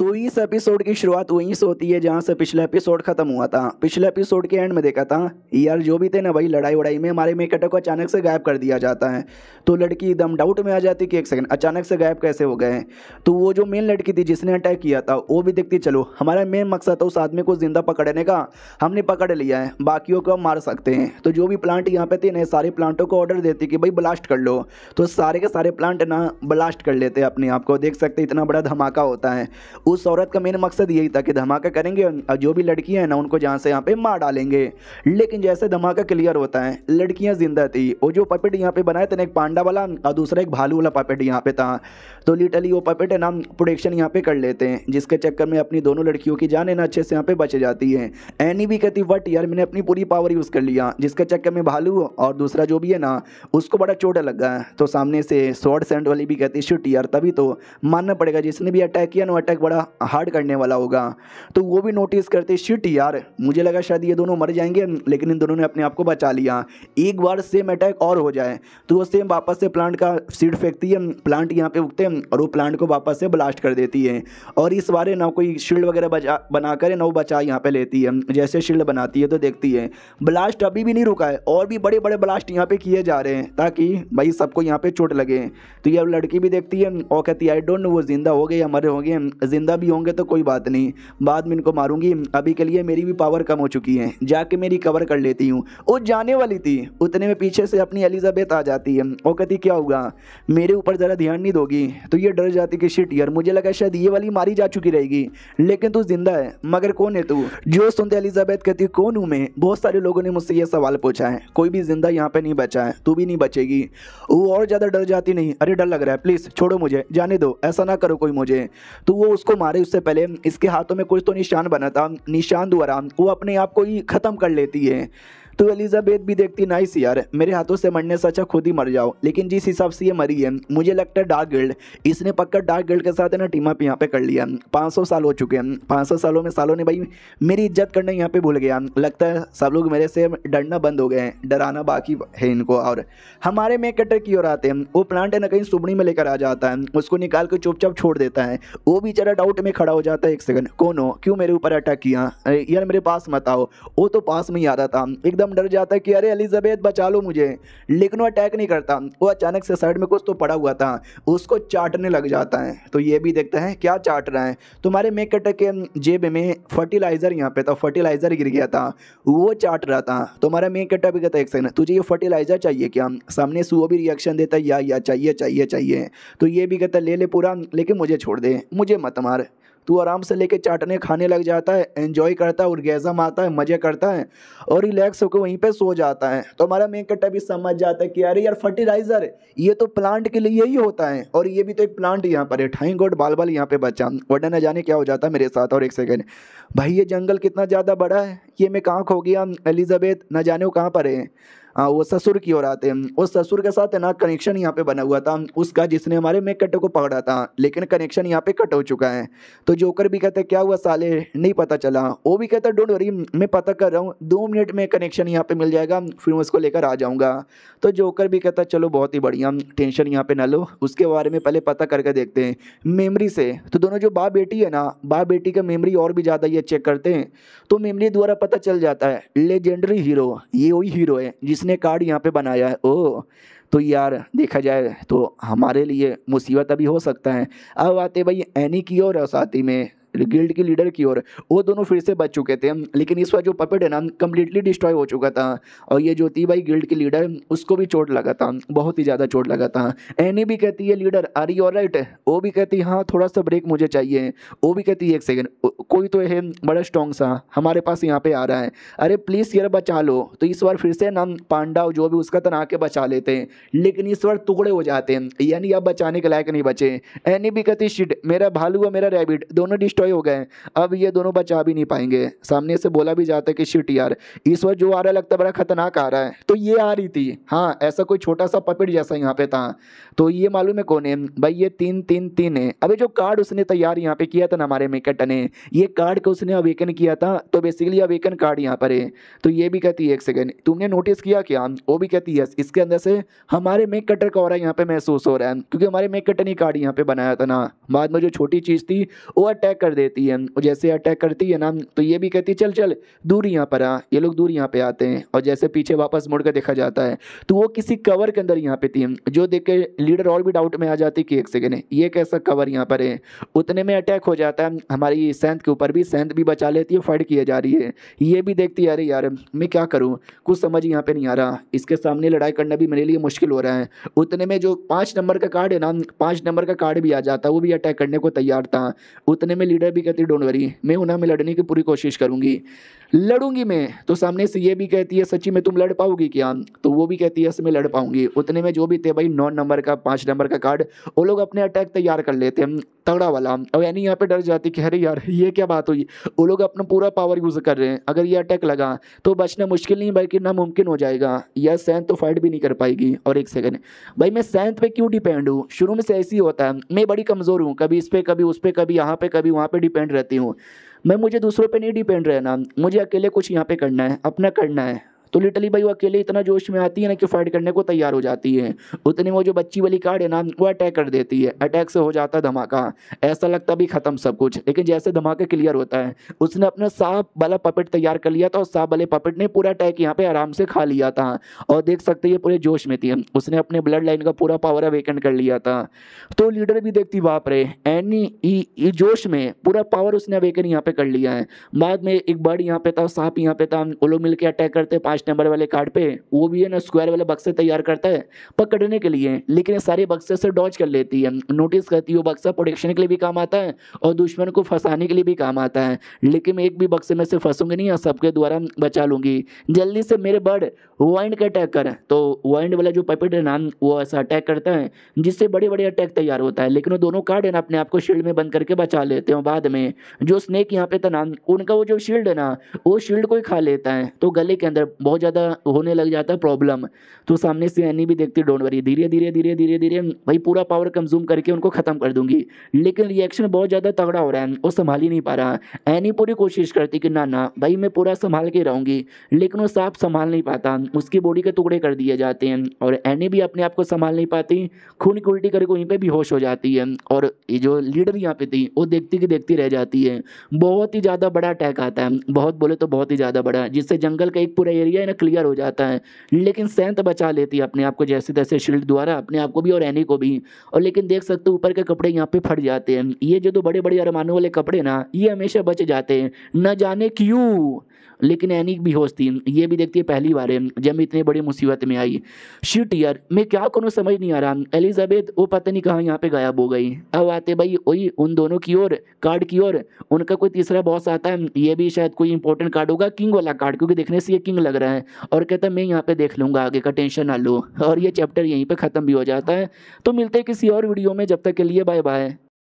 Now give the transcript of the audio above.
तो इस एपिसोड की शुरुआत वहीं से होती है जहाँ से पिछला एपिसोड खत्म हुआ था पिछले एपिसोड के एंड में देखा था यार जो भी थे ना भाई लड़ाई वड़ाई में हमारे मेकअटर को अचानक से गायब कर दिया जाता है तो लड़की एकदम डाउट में आ जाती कि एक सेकंड अचानक से गायब कैसे हो गए तो वो जो मेन लड़की थी जिसने अटैक किया था वो भी देखती चलो हमारा मेन मकसद था उस आदमी को ज़िंदा पकड़ने का हमने पकड़ लिया है बाकियों को हम मार सकते हैं तो जो भी प्लांट यहाँ पे थे ना सारे प्लांटों को ऑर्डर देती कि भाई ब्लास्ट कर लो तो सारे के सारे प्लांट ना ब्लास्ट कर लेते अपने आप को देख सकते इतना बड़ा धमाका होता है उस औरत का मेन मकसद यही था कि धमाका करेंगे और जो भी लड़कियां हैं ना उनको जहाँ से यहाँ पे मार डालेंगे लेकिन जैसे धमाका क्लियर होता है लड़कियां जिंदा थी वो जो पपेट यहाँ पे बनाया था ना एक पांडा वाला और दूसरा एक भालू वाला पपेट यहाँ पे था तो लिटली वो पपेट है ना प्रोडक्शन यहाँ पे कर लेते हैं जिसके चक्कर में अपनी दोनों लड़कियों की जान है ना अच्छे से यहाँ पे बच जाती है एनी भी कहती वट यार मैंने अपनी पूरी पावर यूज़ कर लिया जिसके चक्कर में भालू और दूसरा जो भी है ना उसको बड़ा चोटा लग गया तो सामने से शॉर्ट सेंड वाली भी कहती शिट यार तभी तो मानना पड़ेगा जिसने भी अटैक किया ना अटैक बड़ा हार्ड करने वाला होगा तो वो भी नोटिस करते शिट यार मुझे लगा शायद ये दोनों मर जाएंगे लेकिन इन दोनों ने अपने आप को बचा लिया एक बार सेम अटैक और हो जाए तो वो सेम वापस से प्लांट का सीड फेंकती है प्लांट यहाँ पर उगते हैं और वो प्लांट को वापस से ब्लास्ट कर देती है और इस बारे ना कोई शील्ड वगैरह बना बनाकर ना वो बचा यहाँ पर लेती है जैसे शील्ड बनाती है तो देखती है ब्लास्ट अभी भी नहीं रुका है और भी बड़े बड़े ब्लास्ट यहाँ पर किए जा रहे हैं ताकि भाई सबको यहाँ पर चोट लगे तो ये लड़की भी देखती है और कहती है आई डोंट नो वो जिंदा हो गए या मरे हो गए जिंदा जिंदा भी होंगे तो कोई बात नहीं बाद में इनको मारूंगी अभी के लिए मेरी भी पावर कम हो चुकी है जाके मेरी कवर कर लेती हूँ वो जाने वाली थी उतने में पीछे से अपनी एलिजाबेथ आ जाती है वो कहती क्या होगा मेरे ऊपर ज़रा ध्यान नहीं दोगी तो ये डर जाती कि शिट यार मुझे लगा शायद ये वाली मारी जा चुकी रहेगी लेकिन तू जिंदा है मगर कौन है तू जो सुनते एलिजाबेथ कहती कौन हूँ मैं बहुत सारे लोगों ने मुझसे ये सवाल पूछा है कोई भी जिंदा यहाँ पर नहीं बचा है तू भी नहीं बचेगी वो और ज़्यादा डर जाती नहीं अरे डर लग रहा है प्लीज़ छोड़ो मुझे जाने दो ऐसा ना करो कोई मुझे तो वो उसको मारे उससे पहले इसके हाथों में कुछ तो निशान बना था निशान द्वारा वो अपने आप को ही ख़त्म कर लेती है तो एलिजाबेथ भी देखती नाइस यार मेरे हाथों से मरने से अच्छा खुद ही मर जाओ लेकिन जिस हिसाब से ये मरी है मुझे लगता है डार्क गिल्ड इसने पक्का डार्क गिल्ड के साथ है ना टीमा यहाँ पे कर लिया पाँच सौ साल हो चुके हैं पाँच सौ सालों में सालों ने भाई मेरी इज्जत करना यहाँ पे भूल गया लगता है सब लोग मेरे से डरना बंद हो गए हैं डराना बाकी है इनको और हमारे मेक कटर की ओर आते हैं वो प्लांट है ना कहीं सुबड़ी में लेकर आ जाता है उसको निकाल कर चुपचाप छोड़ देता है वो बेचारा डाउट में खड़ा हो जाता है एक सेकंड कौन हो क्यों मेरे ऊपर अटैक किया यार मेरे पास मत आओ वो तो पास में ही आ रहा था एकदम एकदम डर जाता है कि अरे एलिजाबेथ बचा लो मुझे लेकिन वो अटैक नहीं करता वो अचानक से साइड में कुछ तो पड़ा हुआ था उसको चाटने लग जाता है तो ये भी देखते हैं क्या चाट रहा है तुम्हारे मेक कटर के जेब में फर्टिलाइज़र यहाँ पे था फर्टिलाइज़र गिर गया था वो चाट रहा था तुम्हारा मेक कटर भी कहता है एक सेकंड तुझे ये फर्टिलाइज़र चाहिए क्या सामने से वो भी रिएक्शन देता है या या चाहिए चाहिए चाहिए तो ये भी कहता ले ले पूरा लेकिन मुझे छोड़ दे मुझे मत मार तू आराम से लेके चाटने खाने लग जाता है एंजॉय करता है उर्गेज़म आता है मज़े करता है और रिलैक्स होकर वहीं पे सो जाता है तो हमारा कट्टा भी समझ जाता है कि अरे यार फर्टिलाइज़र ये तो प्लांट के लिए ही होता है और ये भी तो एक प्लांट यहाँ पर है ठाई गोड बाल बाल यहाँ पर बचा वरना न जाने क्या हो जाता है मेरे साथ और एक सेकेंड भाई ये जंगल कितना ज़्यादा बड़ा है ये मैं कहाँ खो गया एलिजाबेथ न जाने वो कहाँ पर है हाँ वो ससुर की ओर आते हैं उस ससुर के साथ है ना कनेक्शन यहाँ पे बना हुआ था उसका जिसने हमारे मेकट को पकड़ा था लेकिन कनेक्शन यहाँ पे कट हो चुका है तो जोकर भी कहते क्या हुआ साले नहीं पता चला वो भी कहता डोंट वरी मैं पता कर रहा हूँ दो मिनट में कनेक्शन यहाँ पे मिल जाएगा फिर उसको लेकर आ जाऊँगा तो जोकर भी कहता चलो बहुत ही बढ़िया टेंशन यहाँ पर ना लो उसके बारे में पहले पता करके देखते हैं मेमरी से तो दोनों जो बा बेटी है ना बा बेटी का मेमरी और भी ज़्यादा ये चेक करते हैं तो मेमरी द्वारा पता चल जाता है लेजेंडरी हीरो ये वही हीरो है जिसने किसने कार्ड यहाँ पे बनाया है ओ तो यार देखा जाए तो हमारे लिए मुसीबत अभी हो सकता है अब आते भाई एनी की और ही में गिल्ड के लीडर की ओर वो दोनों फिर से बच चुके थे लेकिन इस बार जो पपेट है ना कम्प्लीटली डिस्ट्रॉय हो चुका था और ये जो थी भाई गिल्ड की लीडर उसको भी चोट लगा था बहुत ही ज़्यादा चोट लगा था एनी भी कहती है लीडर आर यू राइट वो भी कहती है हाँ थोड़ा सा ब्रेक मुझे चाहिए वो भी कहती है एक सेकेंड कोई तो है बड़ा स्ट्रॉन्ग सा हमारे पास यहाँ पर आ रहा है अरे प्लीज़ यार बचा लो तो इस बार फिर से ना पांडा जो भी उसका तना के बचा लेते हैं लेकिन इस बार टुकड़े हो जाते हैं यानी अब बचाने के लायक नहीं बचे एनी भी कहती शिट मेरा भालू और मेरा रेबिट दोनों डिस्ट्रॉय डिस्ट्रॉय हो गए हैं अब ये दोनों बचा भी नहीं पाएंगे सामने से बोला भी जाता है कि शिट यार ईश्वर जो आ रहा है लगता है बड़ा खतरनाक आ रहा है तो ये आ रही थी हाँ ऐसा कोई छोटा सा पपेट जैसा यहाँ पे था तो ये मालूम है कौन है भाई ये तीन तीन तीन है अभी जो कार्ड उसने तैयार यहाँ पे किया था ना हमारे मेकेट ने ये कार्ड को उसने अवेकन किया था तो बेसिकली अवेकन कार्ड यहाँ पर है तो ये भी कहती है एक सेकेंड तुमने नोटिस किया क्या वो भी कहती है इसके अंदर से हमारे मेक कटर का और यहाँ पे महसूस हो रहा है क्योंकि हमारे मेक कटर ने कार्ड यहाँ पे बनाया था ना बाद में जो छोटी चीज़ थी वो अटैक कर कर देती है और जैसे अटैक करती है ना तो ये भी कहती है चल चल दूर यहाँ पर आ ये लोग दूर यहाँ पे आते हैं और जैसे पीछे वापस मुड़ कर देखा जाता है तो वो किसी कवर के अंदर यहाँ पे थी जो देख के लीडर और भी डाउट में आ जाती कि एक सेकेंड है ये कैसा कवर यहाँ पर है उतने में अटैक हो जाता है हमारी सेंध के ऊपर भी सेंध भी बचा लेती है फाइट किया जा रही है ये भी देखती है अरे यार मैं क्या करूँ कुछ समझ यहाँ पर नहीं आ रहा इसके सामने लड़ाई करना भी मेरे लिए मुश्किल हो रहा है उतने में जो पाँच नंबर का कार्ड है ना पाँच नंबर का कार्ड भी आ जाता है वो भी अटैक करने को तैयार था उतने में लीडर भी कहती है डोंट वरी मैं उन्हें में लड़ने की पूरी कोशिश करूंगी लड़ूंगी मैं तो सामने से ये भी कहती है सच्ची में तुम लड़ पाओगी क्या तो वो भी कहती है मैं लड़ पाऊंगी उतने में जो भी थे भाई नौ नंबर का पाँच नंबर का कार्ड वो लोग अपने अटैक तैयार कर लेते हैं तगड़ा वाला और यानी यहाँ पे डर जाती कि अरे यार ये क्या बात हुई वो लोग अपना पूरा पावर यूज़ कर रहे हैं अगर ये अटैक लगा तो बचना मुश्किल नहीं बल्कि नामुमकिन हो जाएगा या सेंथ तो फाइट भी नहीं कर पाएगी और एक सेकेंड भाई मैं सैंत पे क्यों डिपेंड हूँ शुरू में से ऐसी होता है मैं बड़ी कमज़ोर हूँ कभी इस पर कभी उस पर कभी यहाँ पे कभी वहाँ पर डिपेंड रहती हूँ मैं मुझे दूसरों पर नहीं डिपेंड रहना मुझे अकेले कुछ यहाँ पे करना है अपना करना है तो लिटली भाई वो अकेले इतना जोश में आती है ना कि फाइट करने को तैयार हो जाती है उतनी वो जो बच्ची वाली कार्ड है ना वो अटैक कर देती है अटैक से हो जाता है धमाका ऐसा लगता भी ख़त्म सब कुछ लेकिन जैसे धमाका क्लियर होता है उसने अपना सांप वाला पपेट तैयार कर लिया था और सांप वाले पपेट ने पूरा अटैक यहाँ पे आराम से खा लिया था और देख सकते ये पूरे जोश में थी उसने अपने ब्लड लाइन का पूरा पावर अवेकन कर लिया था तो लीडर भी देखती बाप रे एनी जोश में पूरा पावर उसने अवेकन यहाँ पे कर लिया है बाद में एक बर्ड यहाँ पे था सांप यहाँ पे था वो लोग मिलकर अटैक करते पाँच फर्स्ट नंबर वाले कार्ड पे वो भी है ना स्क्वायर वाले बक्से तैयार करता है पकड़ने के लिए लेकिन सारे बक्से से डॉज कर लेती है नोटिस करती है वो बक्सा प्रोटेक्शन के लिए भी काम आता है और दुश्मन को फंसाने के लिए भी काम आता है लेकिन मैं एक भी बक्से में से फंसूंगी नहीं और सबके द्वारा बचा लूँगी जल्दी से मेरे बर्ड वाइंड का अटैक कर तो वाइंड वाला जो पपेट है नाम वो ऐसा अटैक करता है जिससे बड़े बड़े अटैक तैयार होता है लेकिन वो दोनों कार्ड है ना अपने आप को शील्ड में बंद करके बचा लेते हैं बाद में जो स्नेक यहाँ पे था नाम उनका वो जो शील्ड है ना वो शील्ड को ही खा लेता है तो गले के अंदर बहुत ज़्यादा होने लग जाता है प्रॉब्लम तो सामने से एनी भी देखती डोंट वरी धीरे धीरे धीरे धीरे धीरे भाई पूरा पावर कंज्यूम करके उनको ख़त्म कर दूंगी लेकिन रिएक्शन बहुत ज़्यादा तगड़ा हो रहा है वो संभाल ही नहीं पा रहा एनी पूरी कोशिश करती कि ना ना भाई मैं पूरा संभाल के रहूँगी लेकिन वो साफ संभाल नहीं पाता उसकी बॉडी के टुकड़े कर दिए जाते हैं और एनी भी अपने आप को संभाल नहीं पाती खून की उल्टी करके वहीं पर भी होश हो जाती है और ये जो लीडर यहाँ पे थी वो देखती की देखती रह जाती है बहुत ही ज़्यादा बड़ा अटैक आता है बहुत बोले तो बहुत ही ज़्यादा बड़ा जिससे जंगल का एक पूरा एरिया है ना क्लियर हो जाता है लेकिन सेंत बचा लेती है अपने आप को जैसे तैसे शील्ड द्वारा अपने आप को भी और एनी को भी और लेकिन देख सकते हो ऊपर के कपड़े यहाँ पे फट जाते हैं ये जो दो बड़े बड़े अरमानों वाले कपड़े ना ये हमेशा बच जाते हैं न जाने क्यों लेकिन एनिक भी होश थी ये भी देखती है पहली बार है जब मैं इतनी बड़ी मुसीबत में आई शिट यार मैं क्या करूँ समझ नहीं आ रहा एलिजाबेथ वो पता नहीं कहाँ यहाँ पे गायब हो गई अब आते भाई वही उन दोनों की ओर कार्ड की ओर उनका कोई तीसरा बॉस आता है ये भी शायद कोई इंपॉर्टेंट कार्ड होगा किंग वाला कार्ड क्योंकि देखने से ये किंग लग रहा है और कहता है मैं यहाँ पे देख लूँगा आगे का टेंशन ना लो और ये चैप्टर यहीं पर ख़त्म भी हो जाता है तो मिलते हैं किसी और वीडियो में जब तक के लिए बाय बाय